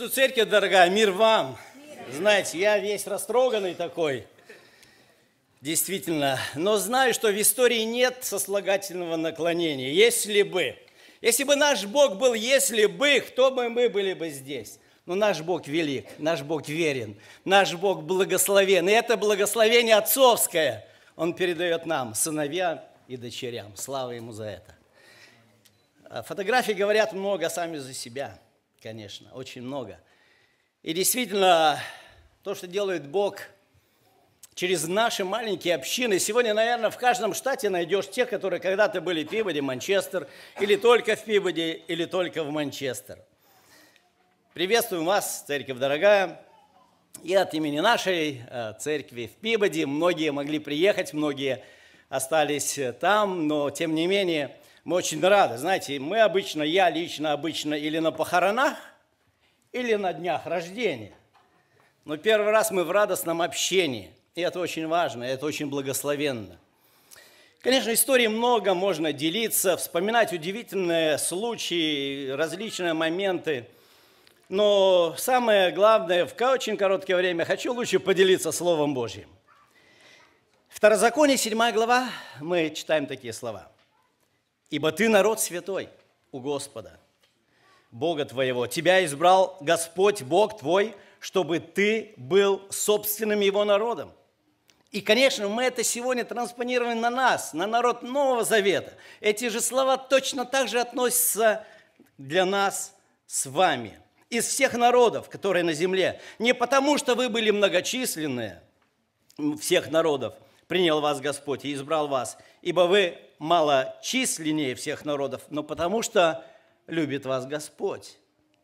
Приветствую, церковь, дорогая, мир вам. Мир. Знаете, я весь растроганный такой, действительно. Но знаю, что в истории нет сослагательного наклонения. Если бы. Если бы наш Бог был, если бы, кто бы мы были бы здесь? Но ну, наш Бог велик, наш Бог верен, наш Бог благословен. И это благословение отцовское Он передает нам, сыновьям и дочерям. Слава Ему за это. А фотографии говорят много сами за себя – конечно, очень много. И действительно, то, что делает Бог через наши маленькие общины, сегодня, наверное, в каждом штате найдешь тех, которые когда-то были в Пибоде, Манчестер, или только в Пибоде, или только в Манчестер. Приветствуем вас, церковь дорогая. И от имени нашей э, церкви в Пибоди многие могли приехать, многие остались там, но тем не менее – мы очень рады. Знаете, мы обычно, я лично обычно или на похоронах, или на днях рождения. Но первый раз мы в радостном общении. И это очень важно, это очень благословенно. Конечно, истории много, можно делиться, вспоминать удивительные случаи, различные моменты. Но самое главное, в очень короткое время хочу лучше поделиться Словом Божьим. Второзаконие, 7 глава, мы читаем такие слова – Ибо ты народ святой у Господа, Бога твоего. Тебя избрал Господь, Бог твой, чтобы ты был собственным его народом. И, конечно, мы это сегодня транспонировали на нас, на народ Нового Завета. Эти же слова точно так же относятся для нас с вами, из всех народов, которые на земле. Не потому, что вы были многочисленные, всех народов принял вас Господь и избрал вас, ибо вы малочисленнее всех народов, но потому что любит вас Господь.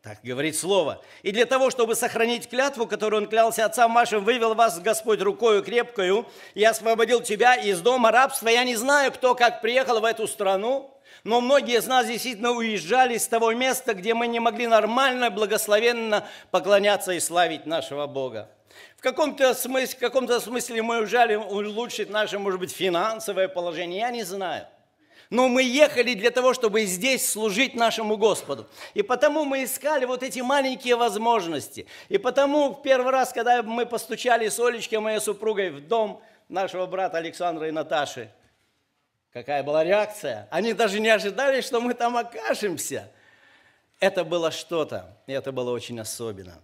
Так говорит Слово. И для того, чтобы сохранить клятву, которую он клялся отцам вашим, вывел вас Господь рукою крепкою, я освободил тебя из дома рабства. Я не знаю, кто как приехал в эту страну, но многие из нас действительно уезжали с того места, где мы не могли нормально, благословенно поклоняться и славить нашего Бога. В каком-то смысле, в каком-то смысле мы ужали улучшить наше, может быть, финансовое положение, я не знаю. Но мы ехали для того, чтобы здесь служить нашему Господу. И потому мы искали вот эти маленькие возможности. И потому в первый раз, когда мы постучали с Олечкой, моей супругой, в дом нашего брата Александра и Наташи, какая была реакция? Они даже не ожидали, что мы там окажемся. Это было что-то, и это было очень особенно.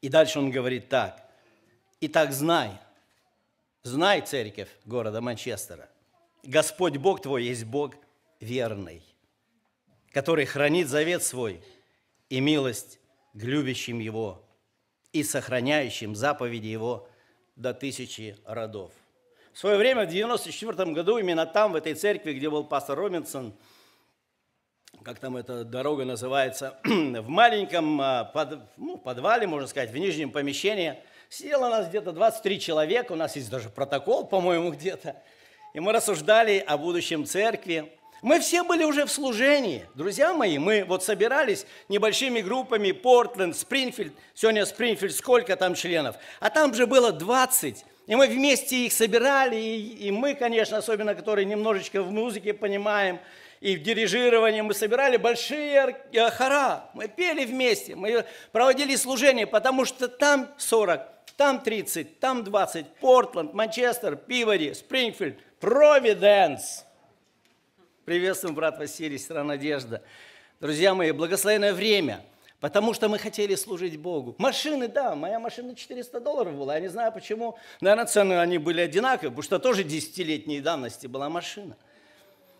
И дальше он говорит так. «Итак, знай, знай, церковь города Манчестера, Господь Бог твой есть Бог верный, который хранит завет свой и милость к любящим Его и сохраняющим заповеди Его до тысячи родов». В свое время, в 1994 году, именно там, в этой церкви, где был пастор Робинсон – как там эта дорога называется, в маленьком а, под, ну, подвале, можно сказать, в нижнем помещении. Сидело нас где-то 23 человека, у нас есть даже протокол, по-моему, где-то. И мы рассуждали о будущем церкви. Мы все были уже в служении. Друзья мои, мы вот собирались небольшими группами, Портленд, Спрингфильд. Сегодня Спрингфильд, сколько там членов? А там же было 20. И мы вместе их собирали, и, и мы, конечно, особенно, которые немножечко в музыке понимаем, и в дирижировании мы собирали большие э, хора. Мы пели вместе, мы проводили служение, потому что там 40, там 30, там 20. Портленд, Манчестер, Пивори, Спрингфилд, Провиденс. Приветствуем, брат Василий, сестра Надежда. Друзья мои, благословенное время – Потому что мы хотели служить Богу. Машины, да, моя машина 400 долларов была. Я не знаю почему. Наверное, цены они были одинаковые, потому что тоже десятилетней давности была машина.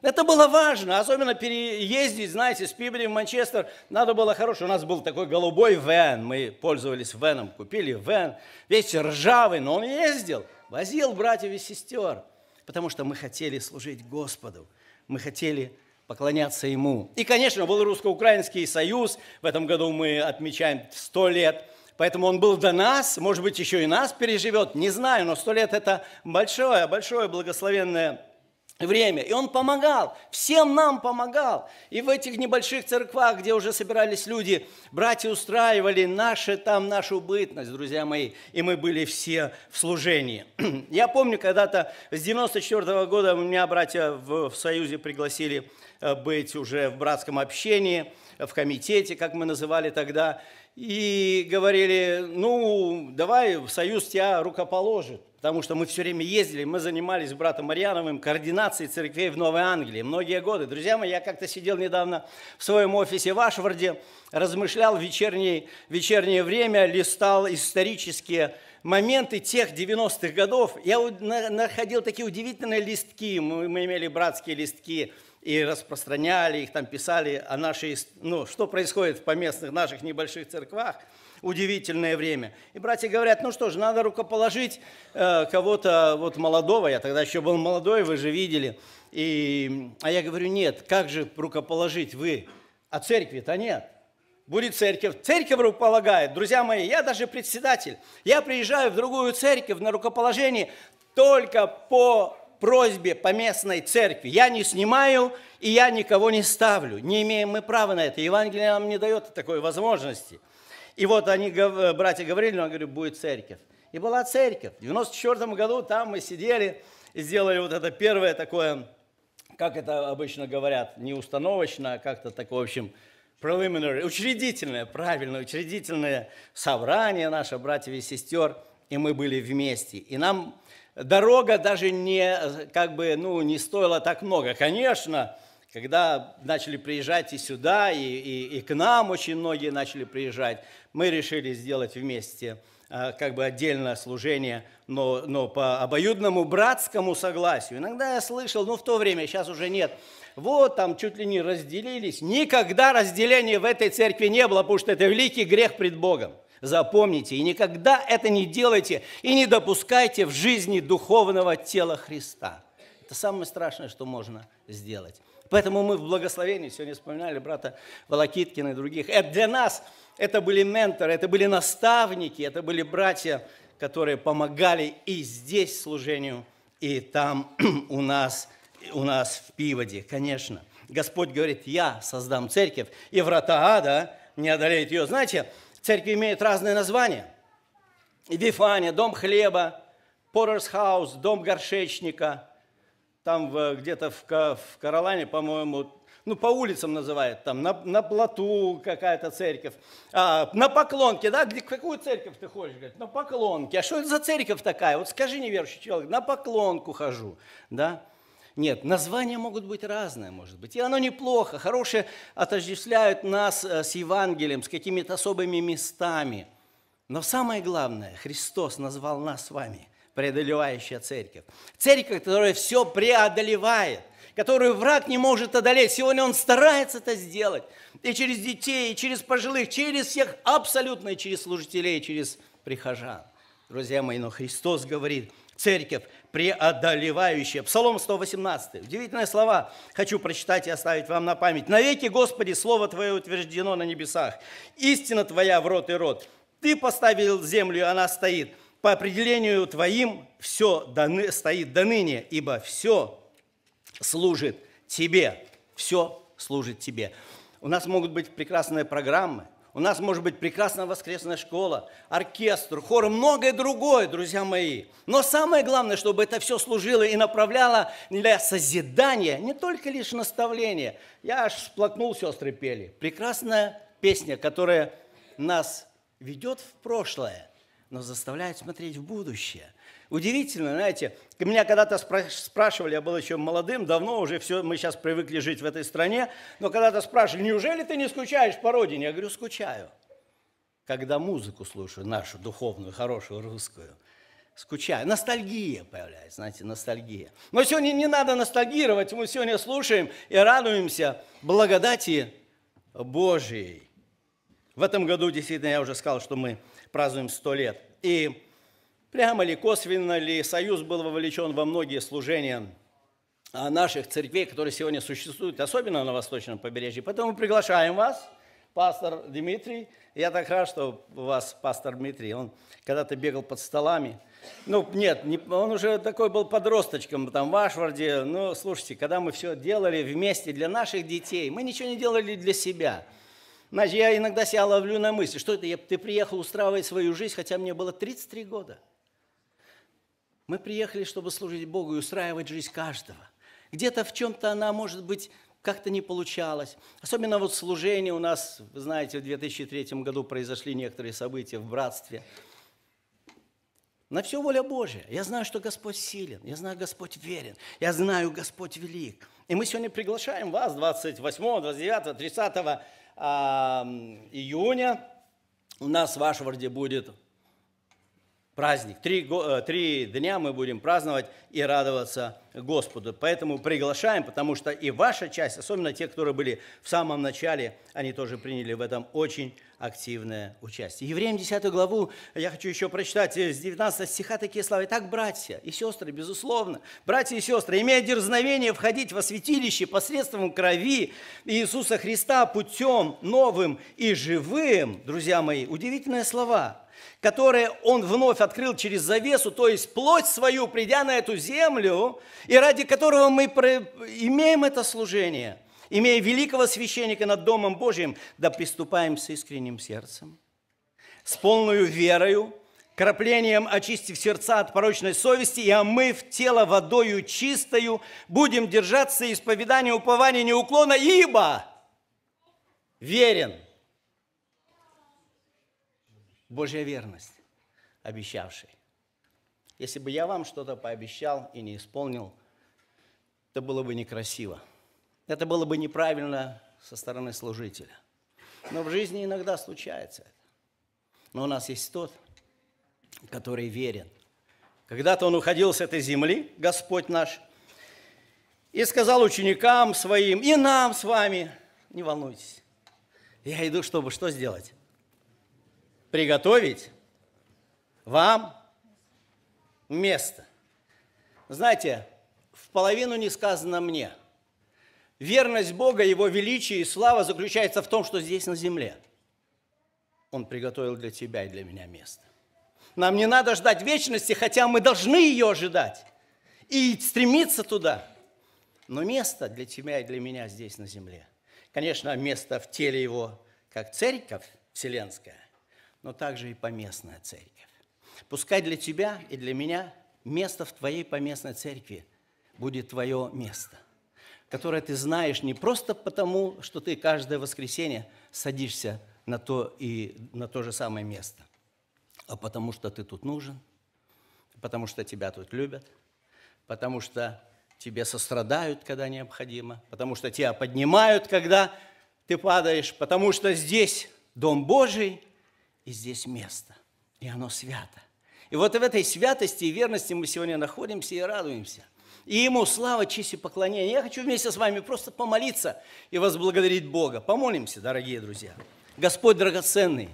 Это было важно, особенно переездить, знаете, с Пибери в Манчестер. Надо было хороший, у нас был такой голубой вен, мы пользовались веном, купили вен, весь ржавый, но он ездил, возил братьев и сестер, потому что мы хотели служить Господу, мы хотели поклоняться Ему. И, конечно, был русско-украинский союз, в этом году мы отмечаем 100 лет, поэтому он был до нас, может быть, еще и нас переживет, не знаю, но 100 лет – это большое, большое благословенное время. И он помогал, всем нам помогал. И в этих небольших церквах, где уже собирались люди, братья устраивали наши там, нашу бытность, друзья мои. И мы были все в служении. Я помню, когда-то с 94 -го года меня братья в, в Союзе пригласили э, быть уже в братском общении, в комитете, как мы называли тогда. И говорили, ну, давай, в Союз тебя рукоположит потому что мы все время ездили, мы занимались с братом Марьяновым координацией церквей в Новой Англии многие годы. Друзья мои, я как-то сидел недавно в своем офисе в Ашварде, размышлял в вечернее, вечернее время, листал исторические моменты тех 90-х годов. Я находил такие удивительные листки, мы, мы имели братские листки, и распространяли их, там писали о нашей, ну, что происходит в поместных наших небольших церквах – удивительное время. И братья говорят, ну что же, надо рукоположить э, кого-то вот молодого, я тогда еще был молодой, вы же видели. И, а я говорю, нет, как же рукоположить вы? А церкви-то нет. Будет церковь. Церковь рукополагает. Друзья мои, я даже председатель. Я приезжаю в другую церковь на рукоположение только по просьбе по местной церкви. Я не снимаю и я никого не ставлю. Не имеем мы права на это. Евангелие нам не дает такой возможности. И вот они, э, братья Гаврилин, я говорю, будет церковь. И была церковь. В 94 году там мы сидели и сделали вот это первое такое, как это обычно говорят, не установочное, а как-то такое, в общем, preliminary, учредительное, правильно, учредительное собрание наше, братьев и сестер, и мы были вместе. И нам дорога даже не, э, как бы, ну, не стоила так много. Конечно, когда начали приезжать и сюда, и, и, и к нам очень многие начали приезжать, мы решили сделать вместе э, как бы отдельное служение, но, но по обоюдному братскому согласию. Иногда я слышал, ну в то время, сейчас уже нет, вот там чуть ли не разделились. Никогда разделения в этой церкви не было, потому что это великий грех пред Богом. Запомните, и никогда это не делайте, и не допускайте в жизни духовного тела Христа. Это самое страшное, что можно сделать. Поэтому мы в благословении сегодня вспоминали брата Волокиткина и других. Это для нас это были менторы, это были наставники, это были братья, которые помогали и здесь служению, и там у нас, у нас в Пиводе, конечно. Господь говорит, я создам церковь, и врата ада не одолеет ее. Знаете, церкви имеют разные названия. Вифания, дом хлеба, Портерс Хаус, дом горшечника, там где-то в, в Каролане, по-моему, ну, по улицам называют, там, на, на плоту какая-то церковь, а, на поклонке, да, где, какую церковь ты хочешь? говорит, на поклонке, а что это за церковь такая, вот скажи неверующий человек, на поклонку хожу, да, нет, названия могут быть разные, может быть, и оно неплохо, хорошие отождествляют нас э, с Евангелием, с какими-то особыми местами, но самое главное, Христос назвал нас с вами – преодолевающая церковь. Церковь, которая все преодолевает, которую враг не может одолеть. Сегодня он старается это сделать. И через детей, и через пожилых, через всех абсолютно, и через служителей, и через прихожан. Друзья мои, но Христос говорит, церковь преодолевающая. Псалом 118. Удивительные слова хочу прочитать и оставить вам на память. «Навеки, Господи, Слово Твое утверждено на небесах, истина Твоя в рот и рот. Ты поставил землю, и она стоит, по определению твоим все даны, стоит до ныне, ибо все служит тебе. Все служит тебе. У нас могут быть прекрасные программы, у нас может быть прекрасная воскресная школа, оркестр, хор, многое другое, друзья мои. Но самое главное, чтобы это все служило и направляло для созидания, не только лишь наставления. Я аж сплакнул, сестры пели. Прекрасная песня, которая нас ведет в прошлое но заставляет смотреть в будущее. Удивительно, знаете, меня когда-то спрашивали, я был еще молодым, давно уже все, мы сейчас привыкли жить в этой стране, но когда-то спрашивали, неужели ты не скучаешь по родине? Я говорю, скучаю. Когда музыку слушаю, нашу духовную, хорошую, русскую, скучаю. Ностальгия появляется, знаете, ностальгия. Но сегодня не надо ностальгировать, мы сегодня слушаем и радуемся благодати Божией. В этом году, действительно, я уже сказал, что мы празднуем 100 лет. И прямо ли, косвенно ли, Союз был вовлечен во многие служения а, наших церквей, которые сегодня существуют, особенно на восточном побережье. Поэтому приглашаем вас, пастор Дмитрий. Я так рад, что у вас пастор Дмитрий. Он когда-то бегал под столами. Ну, нет, не, он уже такой был подросточком, там, в Ашварде. Ну, слушайте, когда мы все делали вместе для наших детей, мы ничего не делали для себя – знаете, я иногда себя ловлю на мысли, что это я, ты приехал устраивать свою жизнь, хотя мне было 33 года. Мы приехали, чтобы служить Богу и устраивать жизнь каждого. Где-то в чем-то она, может быть, как-то не получалась. Особенно вот служение у нас, вы знаете, в 2003 году произошли некоторые события в братстве. На все воля Божья. Я знаю, что Господь силен. Я знаю, Господь верен. Я знаю, Господь велик. И мы сегодня приглашаем вас 28, 29, 30 июня. У нас в Ашварде будет праздник. Три, э, три дня мы будем праздновать и радоваться Господу. Поэтому приглашаем, потому что и ваша часть, особенно те, которые были в самом начале, они тоже приняли в этом очень активное участие. Евреям 10 главу я хочу еще прочитать с 19 стиха такие слова. «Итак, братья и сестры, безусловно, братья и сестры, имея дерзновение входить во святилище посредством крови Иисуса Христа путем новым и живым». Друзья мои, удивительные слова которые он вновь открыл через завесу, то есть плоть свою, придя на эту землю, и ради которого мы имеем это служение – имея великого священника над Домом Божьим, да приступаем с искренним сердцем, с полную верою, краплением очистив сердца от порочной совести и омыв тело водою чистою, будем держаться исповедания, упования, неуклона, ибо верен Божья верность, обещавший. Если бы я вам что-то пообещал и не исполнил, это было бы некрасиво. Это было бы неправильно со стороны служителя. Но в жизни иногда случается это. Но у нас есть тот, который верен. Когда-то он уходил с этой земли, Господь наш, и сказал ученикам своим, и нам с вами, не волнуйтесь, я иду, чтобы что сделать? Приготовить вам место. Знаете, в половину не сказано мне – Верность Бога, Его величие и слава заключается в том, что здесь на земле Он приготовил для тебя и для меня место. Нам не надо ждать вечности, хотя мы должны ее ожидать и стремиться туда. Но место для тебя и для меня здесь на земле. Конечно, место в теле Его, как церковь вселенская, но также и поместная церковь. Пускай для тебя и для меня место в твоей поместной церкви будет твое место которое ты знаешь не просто потому, что ты каждое воскресенье садишься на то, и, на то же самое место, а потому что ты тут нужен, потому что тебя тут любят, потому что тебе сострадают, когда необходимо, потому что тебя поднимают, когда ты падаешь, потому что здесь дом Божий, и здесь место, и оно свято. И вот в этой святости и верности мы сегодня находимся и радуемся – и Ему слава, честь и поклонение. Я хочу вместе с вами просто помолиться и возблагодарить Бога. Помолимся, дорогие друзья. Господь драгоценный,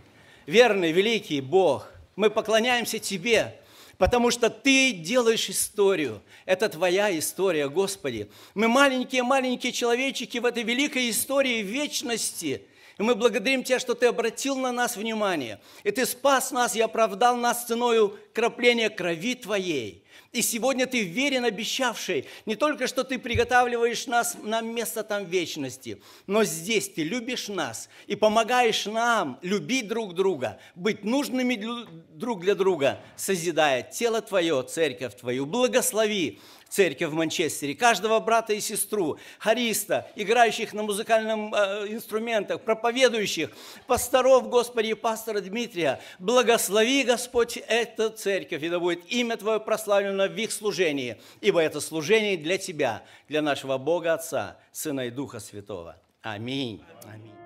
верный, великий Бог, мы поклоняемся Тебе, потому что Ты делаешь историю. Это Твоя история, Господи. Мы маленькие-маленькие человечики в этой великой истории вечности – и мы благодарим Тебя, что Ты обратил на нас внимание. И Ты спас нас и оправдал нас ценою крапления крови Твоей. И сегодня Ты верен обещавший, не только что Ты приготавливаешь нас на место там вечности, но здесь Ты любишь нас и помогаешь нам любить друг друга, быть нужными друг для друга, созидая тело Твое, церковь Твою. Благослови Церкви в Манчестере, каждого брата и сестру, хариста, играющих на музыкальных э, инструментах, проповедующих, пасторов, Господи, и пастора Дмитрия, благослови, Господь, эту церковь, и да будет имя Твое прославлено в их служении, ибо это служение для Тебя, для нашего Бога Отца, Сына и Духа Святого. Аминь. Аминь.